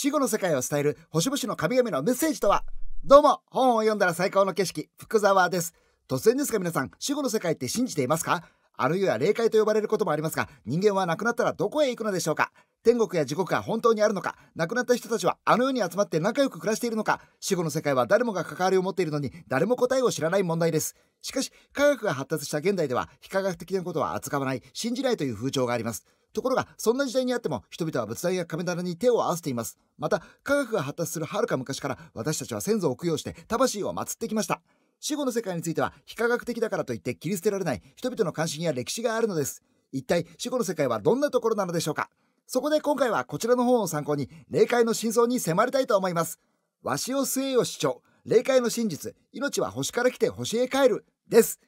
死後の世界を伝える星々の神々のメッセージとはどうも、本を読んだら最高の景色、福沢です。突然ですが皆さん、死後の世界って信じていますかあるいは霊界と呼ばれることもありますが、人間は亡くなったらどこへ行くのでしょうか天国や地獄が本当にあるのか亡くなった人たちはあの世に集まって仲良く暮らしているのか死後の世界は誰もが関わりを持っているのに誰も答えを知らない問題ですしかし、科学が発達した現代では、非科学的なことは扱わない、信じないという風潮があります。ところが、そんな時代にあっても、人々は仏壇や神棚に手を合わせています。また、科学が発達するはるか昔から、私たちは先祖を供養して、魂を祀ってきました。死後の世界については、非科学的だからといって切り捨てられない、人々の関心や歴史があるのです。一体、死後の世界はどんなところなのでしょうかそこで今回はこちらの本を参考に、霊界の真相に迫りたいと思います。鷲尾末吉市長、霊界の真実、命は星から来て星へ帰る、です。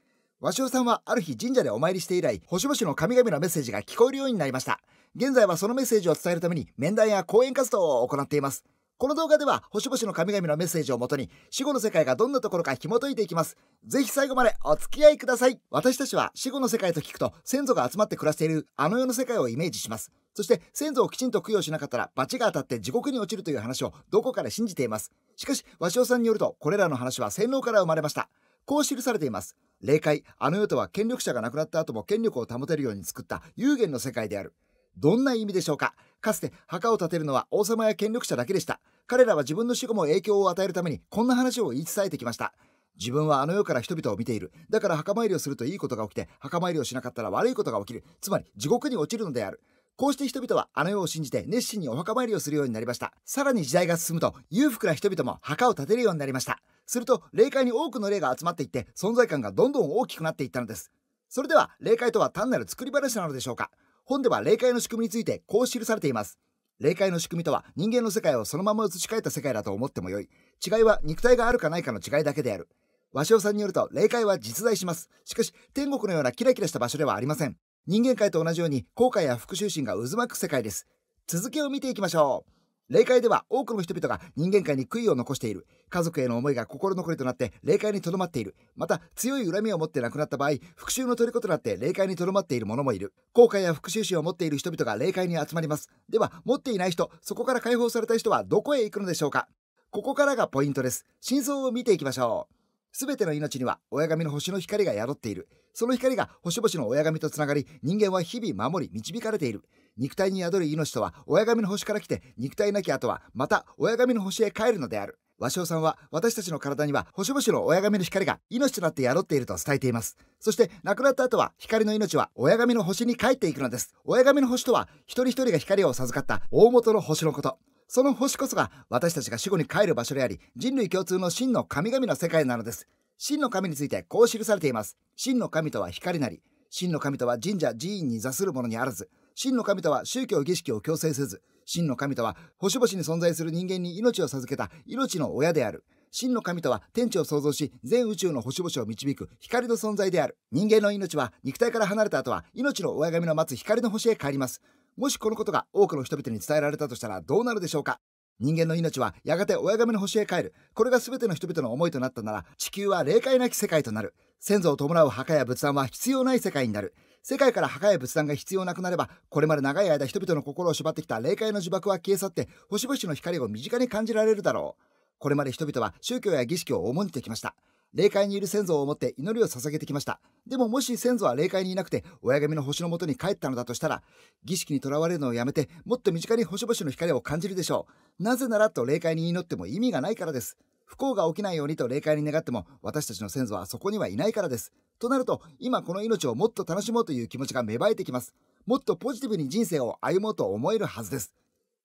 鷲尾さんはある日神社でお参りして以来、星々の神々のメッセージが聞こえるようになりました。現在はそのメッセージを伝えるために面談や講演活動を行っています。この動画では星々の神々のメッセージをもとに死後の世界がどんなところか紐解いていきます。ぜひ最後までお付き合いください。私たちは死後の世界と聞くと先祖が集まって暮らしているあの世の世界をイメージします。そして先祖をきちんと供養しなかったら罰が当たって地獄に落ちるという話をどこかで信じています。しかし鷲尾さんによるとこれらの話は洗脳から生まれましたこう記されています霊界あの世とは権力者が亡くなった後も権力を保てるように作った有限の世界であるどんな意味でしょうかかつて墓を建てるのは王様や権力者だけでした彼らは自分の死後も影響を与えるためにこんな話を言い伝えてきました自分はあの世から人々を見ているだから墓参りをするといいことが起きて墓参りをしなかったら悪いことが起きるつまり地獄に落ちるのであるこうして人々はあの世を信じて熱心にお墓参りをするようになりました。さらに時代が進むと裕福な人々も墓を建てるようになりました。すると霊界に多くの霊が集まっていって存在感がどんどん大きくなっていったのです。それでは霊界とは単なる作り話なのでしょうか本では霊界の仕組みについてこう記されています。霊界の仕組みとは人間の世界をそのまま移し替えた世界だと思ってもよい。違いは肉体があるかないかの違いだけである。和尚さんによると霊界は実在します。しかし天国のようなキラキラした場所ではありません。人間界と同じように後悔や復讐心が渦巻く世界です。続きを見ていきましょう。霊界では多くの人々が人間界に悔いを残している。家族への思いが心残りとなって霊界にとどまっている。また、強い恨みを持って亡くなった場合、復讐の虜となって霊界にとどまっている者もいる。後悔や復讐心を持っている人々が霊界に集まります。では、持っていない人、そこから解放された人はどこへ行くのでしょうかここからがポイントです。真相を見ていきましょう。すべての命には親神の星の光が宿っている。その光が星々の親神とつながり、人間は日々守り、導かれている。肉体に宿る命とは親神の星から来て、肉体なき後はまた親神の星へ帰るのである。和尚さんは私たちの体には星々の親神の光が命となって宿っていると伝えています。そして亡くなった後は光の命は親神の星に帰っていくのです。親神の星とは一人一人が光を授かった大元の星のこと。その星こそが私たちが死後に帰る場所であり、人類共通の真の神々の世界なのです。真の神についてこう記されています。真の神とは光なり、真の神とは神社寺院に座するものにあらず、真の神とは宗教儀式を強制せず、真の神とは星々に存在する人間に命を授けた命の親である。真の神とは天地を創造し全宇宙の星々を導く光の存在である人間の命は肉体から離れた後は命の親神の待つ光の星へ帰りますもしこのことが多くの人々に伝えられたとしたらどうなるでしょうか人間の命はやがて親神の星へ帰る。これが全ての人々の思いとなったなら、地球は霊界なき世界となる。先祖を伴う墓や仏壇は必要ない世界になる。世界から墓や仏壇が必要なくなれば、これまで長い間人々の心を縛ってきた霊界の呪縛は消え去って、星々の光を身近に感じられるだろう。これまで人々は宗教や儀式を重んじてきました。霊界にいる先祖を思って祈りを捧げてきました。でももし先祖は霊界にいなくて、親神の星のもとに帰ったのだとしたら、儀式にとらわれるのをやめて、もっと身近に星々の光を感じるでしょう。なぜならと霊界に祈っても意味がないからです。不幸が起きないようにと霊界に願っても、私たちの先祖はそこにはいないからです。となると、今この命をもっと楽しもうという気持ちが芽生えてきます。もっとポジティブに人生を歩もうと思えるはずです。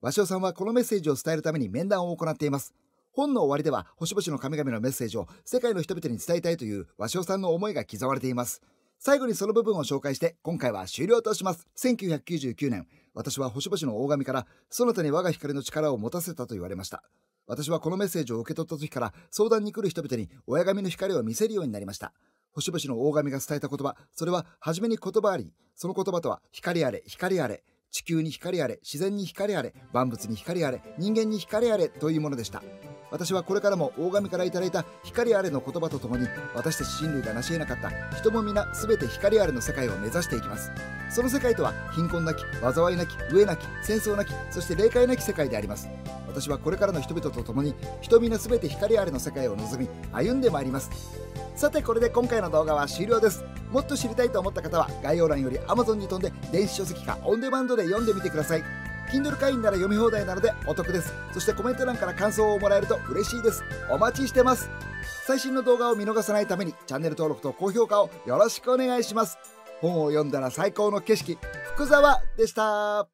鷲尾さんはこのメッセージを伝えるために面談を行っています。本の終わりでは星々の神々のメッセージを世界の人々に伝えたいという和尚さんの思いが刻まれています。最後にその部分を紹介して今回は終了とします。1999年、私は星々の大神からそなたに我が光の力を持たせたと言われました。私はこのメッセージを受け取った時から相談に来る人々に親神の光を見せるようになりました。星々の大神が伝えた言葉、それは初めに言葉あり、その言葉とは光あれ、光あれ、地球に光あれ、自然に光あれ、万物に光あれ、人間に光あれというものでした。私はこれからも大神から頂いた光あれの言葉とともに私たち人類が成し得なかった人も皆全て光あれの世界を目指していきますその世界とは貧困なき災いなき飢えなき戦争なきそして霊界なき世界であります私はこれからの人々と共に人皆全て光あれの世界を望み歩んでまいりますさてこれで今回の動画は終了ですもっと知りたいと思った方は概要欄より Amazon に飛んで電子書籍かオンデマンドで読んでみてください Kindle 会員なら読み放題なのでお得です。そしてコメント欄から感想をもらえると嬉しいです。お待ちしてます。最新の動画を見逃さないためにチャンネル登録と高評価をよろしくお願いします。本を読んだら最高の景色、福沢でした。